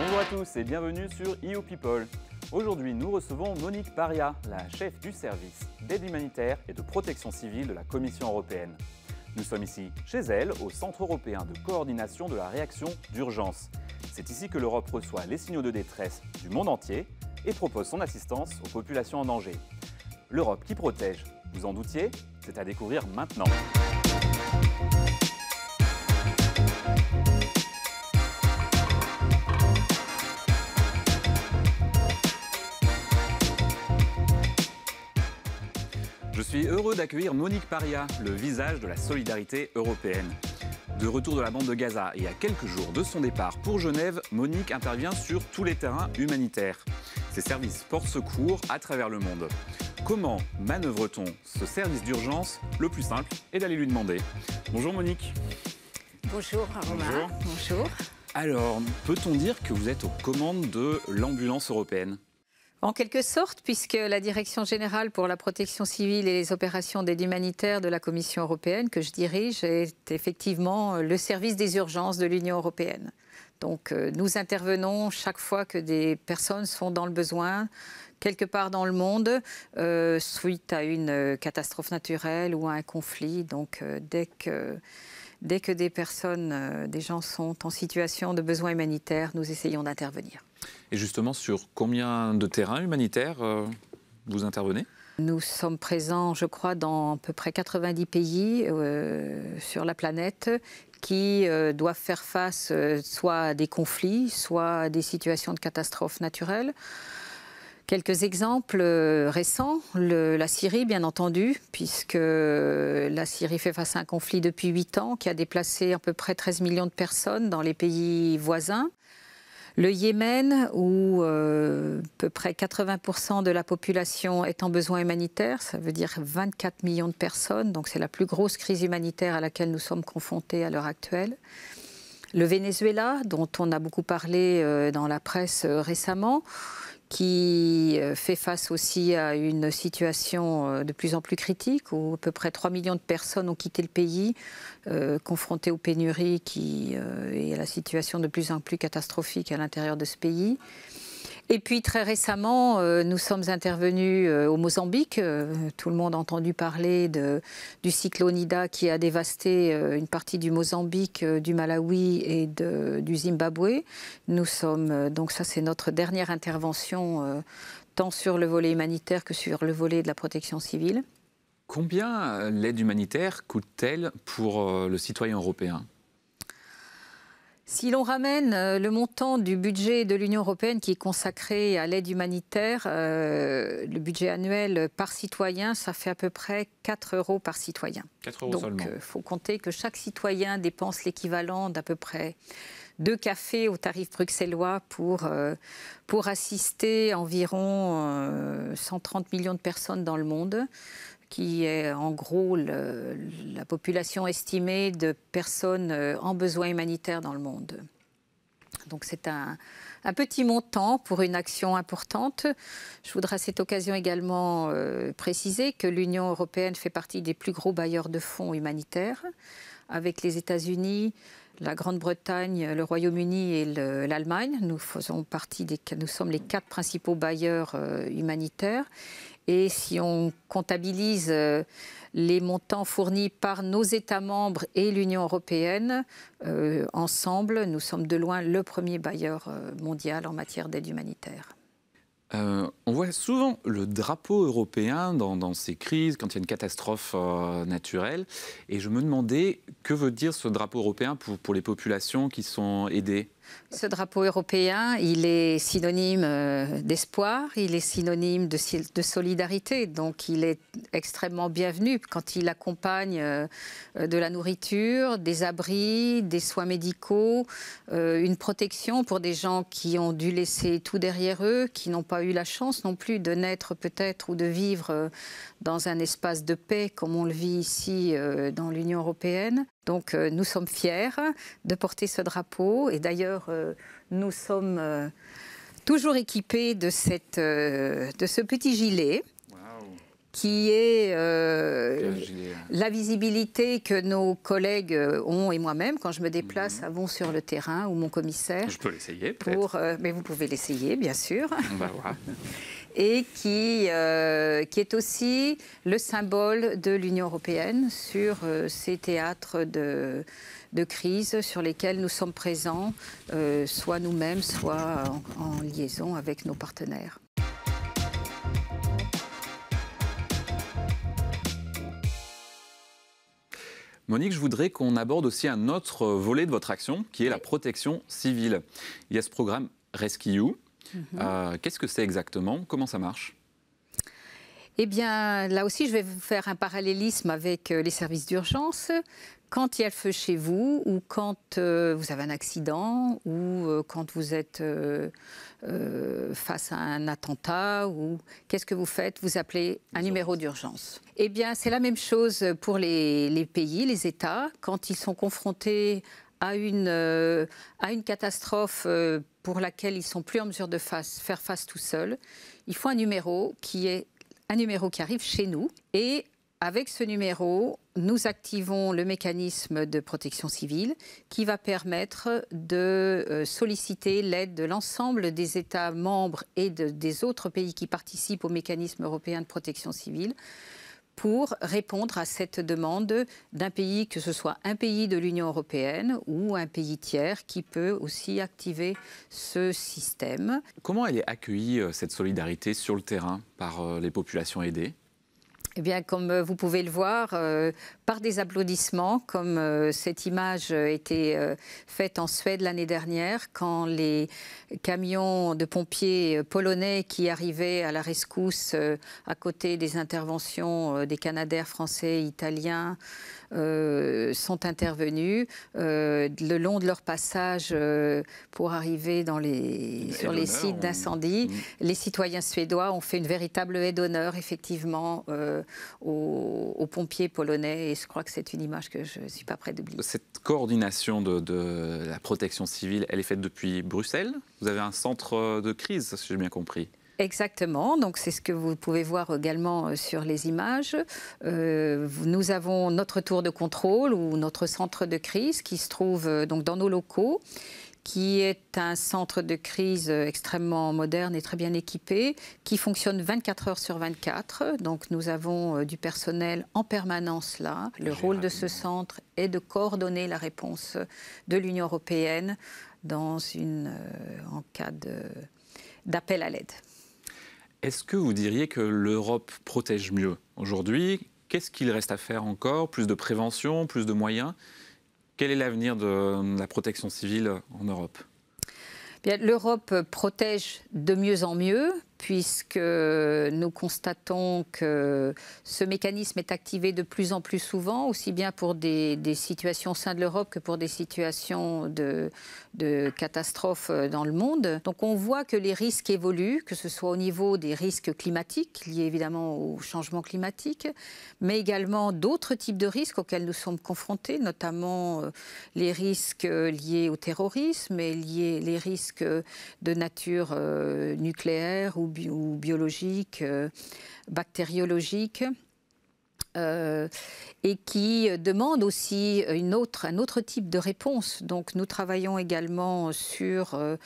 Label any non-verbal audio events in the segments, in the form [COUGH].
Bonjour à tous et bienvenue sur EU People. Aujourd'hui, nous recevons Monique Paria, la chef du service d'aide humanitaire et de protection civile de la Commission européenne. Nous sommes ici chez elle, au Centre européen de coordination de la réaction d'urgence. C'est ici que l'Europe reçoit les signaux de détresse du monde entier et propose son assistance aux populations en danger. L'Europe qui protège, vous en doutiez C'est à découvrir maintenant. suis heureux d'accueillir Monique Paria, le visage de la solidarité européenne. De retour de la bande de Gaza et à quelques jours de son départ pour Genève, Monique intervient sur tous les terrains humanitaires. Ses services portent secours à travers le monde. Comment manœuvre-t-on ce service d'urgence Le plus simple est d'aller lui demander. Bonjour Monique. Bonjour Romain. Bonjour. Alors, peut-on dire que vous êtes aux commandes de l'ambulance européenne en quelque sorte, puisque la Direction générale pour la protection civile et les opérations d'aide humanitaire de la Commission européenne que je dirige est effectivement euh, le service des urgences de l'Union européenne. Donc euh, nous intervenons chaque fois que des personnes sont dans le besoin, quelque part dans le monde, euh, suite à une catastrophe naturelle ou à un conflit. Donc dès que dès que des personnes, euh, des gens sont en situation de besoin humanitaire, nous essayons d'intervenir. Et justement, sur combien de terrains humanitaires euh, vous intervenez nous sommes présents, je crois, dans à peu près 90 pays euh, sur la planète qui doivent faire face soit à des conflits, soit à des situations de catastrophes naturelles. Quelques exemples euh, récents, la Syrie bien entendu, puisque la Syrie fait face à un conflit depuis 8 ans qui a déplacé à peu près 13 millions de personnes dans les pays voisins. Le Yémen, où euh, à peu près 80% de la population est en besoin humanitaire, ça veut dire 24 millions de personnes, donc c'est la plus grosse crise humanitaire à laquelle nous sommes confrontés à l'heure actuelle. Le Venezuela, dont on a beaucoup parlé euh, dans la presse récemment, qui euh, fait face aussi à une situation euh, de plus en plus critique, où à peu près 3 millions de personnes ont quitté le pays, euh, confrontées aux pénuries qui, et à la situation de plus en plus catastrophique à l'intérieur de ce pays. Et puis très récemment, euh, nous sommes intervenus euh, au Mozambique. Euh, tout le monde a entendu parler du cyclone Ida qui a dévasté une partie du Mozambique, du Malawi et du Zimbabwe. Nous sommes, donc ça c'est notre dernière intervention, tant sur le volet humanitaire que sur le volet de la protection civile. Combien l'aide humanitaire coûte-t-elle pour le citoyen européen si l'on ramène euh, le montant du budget de l'Union européenne qui est consacré à l'aide humanitaire, euh, le budget annuel par citoyen, ça fait à peu près 4 euros par citoyen. Donc il euh, faut compter que chaque citoyen dépense l'équivalent d'à peu près deux cafés au tarif bruxellois pour, pour assister environ 130 millions de personnes dans le monde qui est en gros la population estimée de personnes euh, en besoin humanitaire dans le monde. Donc c'est un, petit montant pour une action importante. Je voudrais à cette occasion également euh, préciser que l'Union européenne fait partie des plus gros bailleurs de fonds humanitaires, avec les États-Unis, la Grande-Bretagne, le Royaume-Uni et l'Allemagne. Nous faisons partie des, nous sommes les quatre principaux bailleurs euh, humanitaires. Et si on comptabilise euh, les montants fournis par nos États membres et l'Union européenne, euh, ensemble, nous sommes de loin le premier bailleur euh, mondial en matière d'aide humanitaire. on voit souvent le drapeau européen dans, ces crises, quand il y a une catastrophe naturelle. Et je me demandais, que veut dire ce drapeau européen pour les populations qui sont aidées ce drapeau européen, il est synonyme euh, d'espoir, il est synonyme de, solidarité, donc il est extrêmement bienvenu quand il accompagne euh, euh, de la nourriture, des abris, des soins médicaux, une protection pour des gens qui ont dû laisser tout derrière eux, qui n'ont pas eu la chance non plus de naître peut-être ou de vivre dans un espace de paix comme on le vit ici dans l'Union européenne. Donc euh, nous sommes fiers de porter ce drapeau et d'ailleurs euh, nous sommes euh, toujours équipés de, cette, de ce petit gilet qui est hein. la visibilité que nos collègues ont et moi-même quand je me déplace avant mhm. sur le terrain ou mon commissaire. Je peux l'essayer peut-être. mais vous pouvez l'essayer, bien sûr. [LAUGHS] et qui, euh, qui est aussi le symbole de l'Union européenne sur euh, ces théâtres de, crise sur lesquels nous sommes présents, euh, soit nous-mêmes, soit en, en liaison avec nos partenaires. Monique, je voudrais qu'on aborde aussi un autre volet de votre action, qui est la protection civile. Il y a ce programme Rescue, Mhm. Euh, qu'est-ce que c'est exactement Comment ça marche eh bien, là aussi, je vais vous faire un parallélisme avec euh, les services d'urgence. Quand il y a le feu chez vous, ou quand euh, vous avez un accident, ou quand vous êtes face à un attentat, ou qu'est-ce que vous faites Vous appelez un numéro d'urgence. Eh bien, c'est la même chose pour les, les, pays, les États. Quand ils sont confrontés euh, à une, catastrophe euh, pour laquelle ils sont plus en mesure de faire face tout seuls, il faut un numéro qui est un numéro qui arrive chez nous et avec ce numéro, nous activons le mécanisme de protection civile qui va permettre de euh, solliciter l'aide de l'ensemble des États membres et des autres pays qui participent au mécanisme européen de protection civile pour répondre à cette demande d'un pays, que ce soit un pays de l'Union européenne ou un pays tiers qui peut aussi activer ce système. Comment elle est accueillie, euh, cette solidarité, sur le terrain par euh, les populations aidées eh bien, comme euh, vous pouvez le voir, euh, par des applaudissements, comme euh, cette image était faite en Suède l'année dernière, quand les camions de pompiers polonais qui arrivaient à la rescousse à côté des interventions des Canadaires français, italiens, sont intervenus le long de leur passage pour arriver dans les, sur les sites d'incendie. Mm. Les citoyens suédois ont fait une véritable aide d'honneur, effectivement aux, pompiers polonais. Et je crois que c'est une image que je ne suis pas prêt d'oublier. Cette coordination de, la protection civile, elle est faite depuis Bruxelles Vous avez un centre de crise, si j'ai bien compris Exactement, donc c'est ce que vous pouvez voir également euh, sur les images. Euh, nous avons notre tour de contrôle ou notre centre de crise qui se trouve euh, donc dans nos locaux qui est un centre de crise euh, extrêmement moderne et très bien équipé, qui fonctionne 24 heures sur 24. Donc nous avons euh, du personnel en permanence là. Le rôle de ce centre est de coordonner la réponse de l'Union européenne dans une, euh, en cas d'appel à l'aide. Est-ce que vous diriez que l'Europe protège mieux aujourd'hui Qu'est-ce qu'il reste à faire encore Plus de prévention, plus de moyens quel est l'avenir de euh, la protection civile en Europe eh L'Europe protège de mieux en mieux puisque nous constatons que ce mécanisme est activé de plus en plus souvent, aussi bien pour des, situations au sein de l'Europe que pour des situations de, de catastrophes euh, dans le monde. Donc on voit que les risques évoluent, que ce soit au niveau des risques climatiques, liés évidemment au changement climatique, mais également d'autres types de risques auxquels nous sommes confrontés, notamment euh, les risques euh, liés au terrorisme et liés les risques de nature nucléaire ou biologique, euh, euh, et qui demande aussi une autre, un autre type de réponse. Donc nous travaillons également sur euh,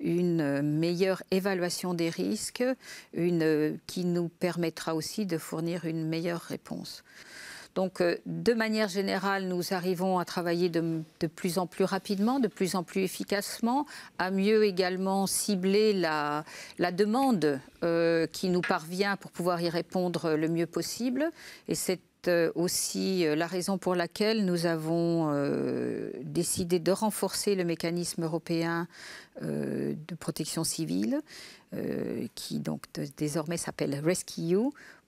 une meilleure évaluation des risques, une, qui nous permettra aussi de fournir une meilleure réponse. Donc, euh, de manière générale, nous arrivons à travailler de, plus en plus rapidement, de plus en plus efficacement, à mieux également cibler la, demande euh, qui nous parvient pour pouvoir y répondre le mieux possible. Et c'est euh, aussi la raison pour laquelle nous avons décidé de renforcer le mécanisme européen de protection civile, qui donc désormais s'appelle Rescue,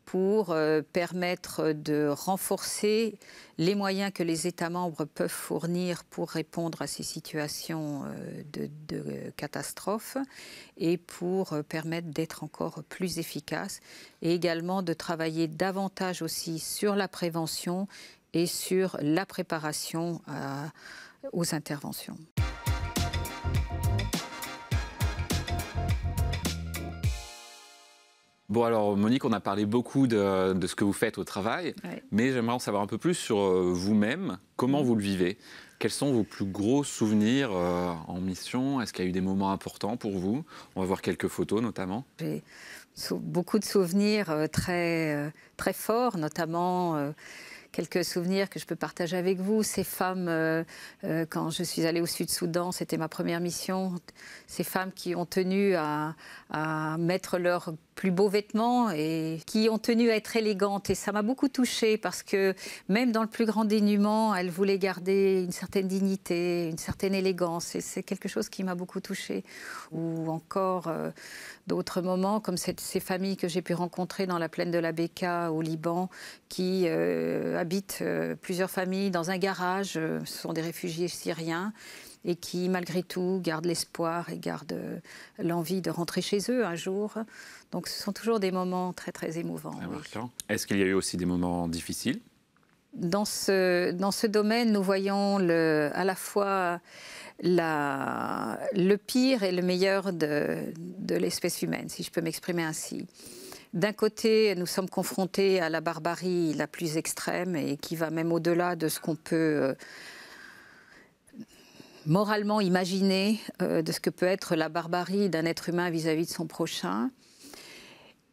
pour euh, permettre de renforcer les moyens que les États membres peuvent fournir pour répondre à ces situations euh, de, catastrophe et pour euh, permettre d'être encore plus efficace, et également de travailler davantage aussi sur la prévention et sur la préparation aux interventions. Bon, alors Monique, on a parlé beaucoup de, ce que vous faites au travail, mais j'aimerais en savoir un peu plus sur euh, vous-même, comment mm. vous le vivez. Quels sont vos plus gros souvenirs euh, en mission Est-ce qu'il y a eu des moments importants pour vous On va voir quelques photos notamment. J'ai beaucoup de souvenirs euh, très, très forts, notamment... quelques souvenirs que je peux partager avec vous. Ces femmes, quand je suis allée au Sud-Soudan, c'était ma première mission. Ces femmes qui ont tenu à, à mettre leur plus beaux vêtements et qui ont tenu à être élégantes. Et ça m'a beaucoup touchée parce que même dans le plus grand dénuement, elle voulait garder une certaine dignité, une certaine élégance. Et c'est quelque chose qui m'a beaucoup touchée. Ou encore euh, d'autres moments, comme ces familles que j'ai pu rencontrer dans la plaine de la Beka au Liban, qui euh, habitent euh, plusieurs familles dans un garage. ce sont des réfugiés syriens et qui, malgré tout, gardent l'espoir et gardent euh, l'envie de rentrer chez eux un jour. Donc ce sont toujours des moments très, très émouvants. Est-ce qu'il y a eu aussi des moments difficiles dans ce, dans ce domaine, nous voyons le, à la fois le pire et le meilleur de, de l'espèce humaine, si je peux m'exprimer ainsi. D'un côté, nous sommes confrontés à la barbarie la plus extrême et qui va même au-delà de ce qu'on peut euh, moralement imaginé, euh, de ce que peut être la barbarie d'un être humain vis-à-vis de son prochain.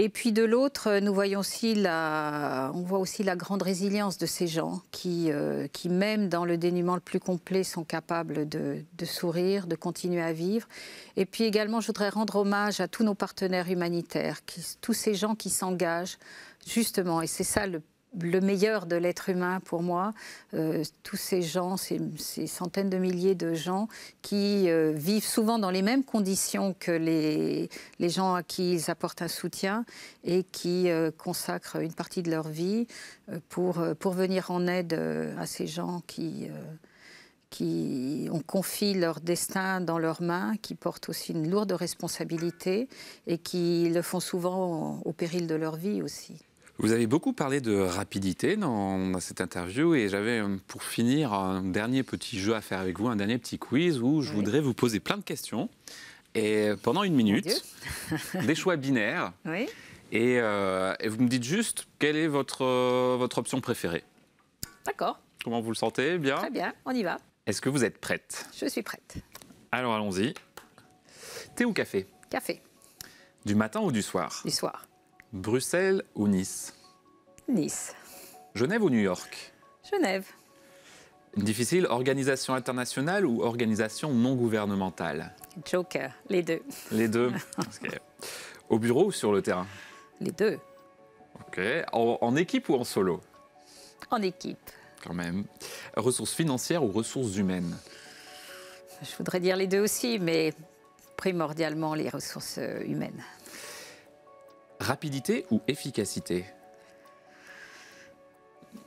Et puis de l'autre, euh, nous voyons aussi la, on voit aussi la grande résilience de ces gens qui, euh, qui même dans le dénuement le plus complet, sont capables de, sourire, de continuer à vivre. Et puis également, je voudrais rendre hommage à tous nos partenaires humanitaires, tous ces gens qui s'engagent justement. Et c'est ça le le meilleur de l'être humain pour moi, euh, tous ces gens, ces, centaines de milliers de gens qui euh, vivent souvent dans les mêmes conditions que les, les gens à qui ils apportent un soutien et qui euh, consacrent une partie de leur vie pour, pour venir en aide à ces gens qui, qui confié leur destin dans leurs mains, qui portent aussi une lourde responsabilité et qui le font souvent au péril de leur vie aussi. Vous avez beaucoup parlé de rapidité dans, cette interview et j'avais euh, pour finir un dernier petit jeu à faire avec vous, un dernier petit quiz où je voudrais vous poser plein de questions et pendant une minute, des choix binaires. [LAUGHS] Euh, et, vous me dites juste quelle est votre, euh, votre option préférée. D'accord. Comment vous le sentez Bien Très bien, on y va. Est-ce que vous êtes prête Je suis prête. Alors allons-y. Thé ou café Café. Du matin ou du soir Du soir. Bruxelles ou Nice Nice. Genève ou New York Genève. Difficile, organisation internationale ou organisation non gouvernementale Joker, les deux. Les deux. [LAUGHS] Au bureau ou sur le terrain Les deux. Ok. en, équipe ou en solo En équipe. Quand même. Ressources financières ou ressources humaines Je voudrais dire les deux aussi, mais primordialement les ressources euh, humaines. Rapidité ou efficacité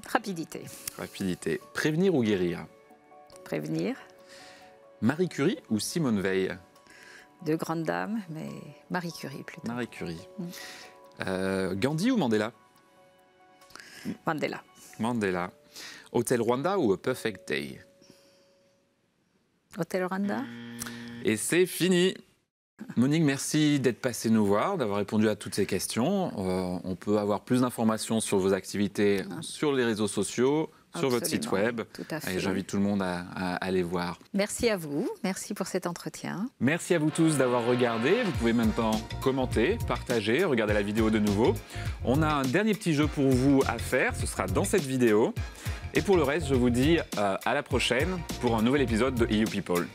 Rapidité. Rapidité. Prévenir ou guérir Prévenir. Marie Curie ou Simone Veil Deux grandes dames, mais Marie Curie plutôt. Marie Curie. Mm. Euh, Gandhi ou Mandela Mandela. Mandela. Hôtel Rwanda ou A Perfect Day Hôtel Rwanda. Et c'est fini. Monique, merci d'être passé nous voir, d'avoir répondu à toutes ces questions. Euh, on peut avoir plus d'informations sur vos activités ah. sur les réseaux sociaux, sur votre site web. Tout à fait. Et j'invite tout le monde à, aller voir. Merci à vous. Merci pour cet entretien. Merci à vous tous d'avoir regardé. Vous pouvez maintenant commenter, partager, regarder la vidéo de nouveau. On a un dernier petit jeu pour vous à faire. Ce sera dans cette vidéo. Et pour le reste, je vous dis euh, à la prochaine pour un nouvel épisode de EU People.